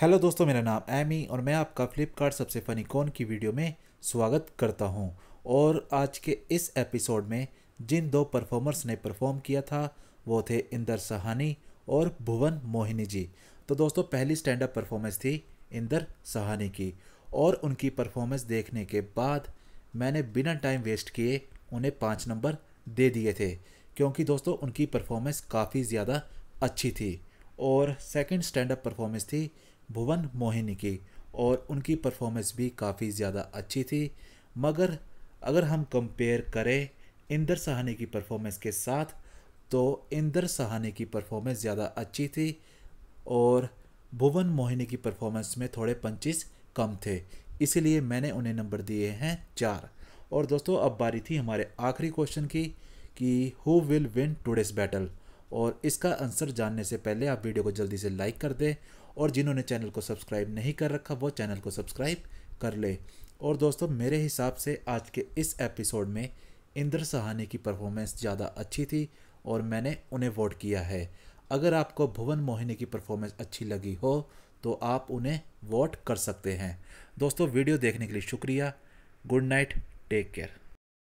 hello दोस्तों मेरा नाम एमी और मैं आपका फ्लिपकार्ट सबसे फनी कौन की वीडियो में स्वागत करता हूं और आज के इस एपिसोड में जिन दो परफॉर्मर्स ने परफॉर्म किया था वो थे इंदर सहानी और भुवन मोहिनी जी तो दोस्तों पहली स्टैंड अप परफॉर्मेंस थी इंदर सहानी की और उनकी परफॉर्मेंस देखने के बाद मैंने बिना टाइम वेस्ट किए उन्हें पाँच नंबर दे दिए थे क्योंकि दोस्तों उनकी परफॉर्मेंस काफ़ी ज़्यादा अच्छी थी और सेकंड स्टैंड अप परफॉर्मेंस थी भुवन मोहिनी की और उनकी परफॉर्मेंस भी काफ़ी ज़्यादा अच्छी थी मगर अगर हम कंपेयर करें इंदर सहानी की परफॉर्मेंस के साथ तो इंदर सहानी की परफॉर्मेंस ज़्यादा अच्छी थी और भुवन मोहिनी की परफॉर्मेंस में थोड़े पंचिस कम थे इसलिए मैंने उन्हें नंबर दिए हैं चार और दोस्तों अब बारी थी हमारे आखिरी क्वेश्चन की कि who will win today's battle और इसका आंसर जानने से पहले आप वीडियो को जल्दी से लाइक कर दें और जिन्होंने चैनल को सब्सक्राइब नहीं कर रखा वो चैनल को सब्सक्राइब कर ले और दोस्तों मेरे हिसाब से आज के इस एपिसोड में इंद्र सहानी की परफॉर्मेंस ज़्यादा अच्छी थी और मैंने उन्हें वोट किया है अगर आपको भुवन मोहिनी की परफॉर्मेंस अच्छी लगी हो तो आप उन्हें वोट कर सकते हैं दोस्तों वीडियो देखने के लिए शुक्रिया गुड नाइट टेक केयर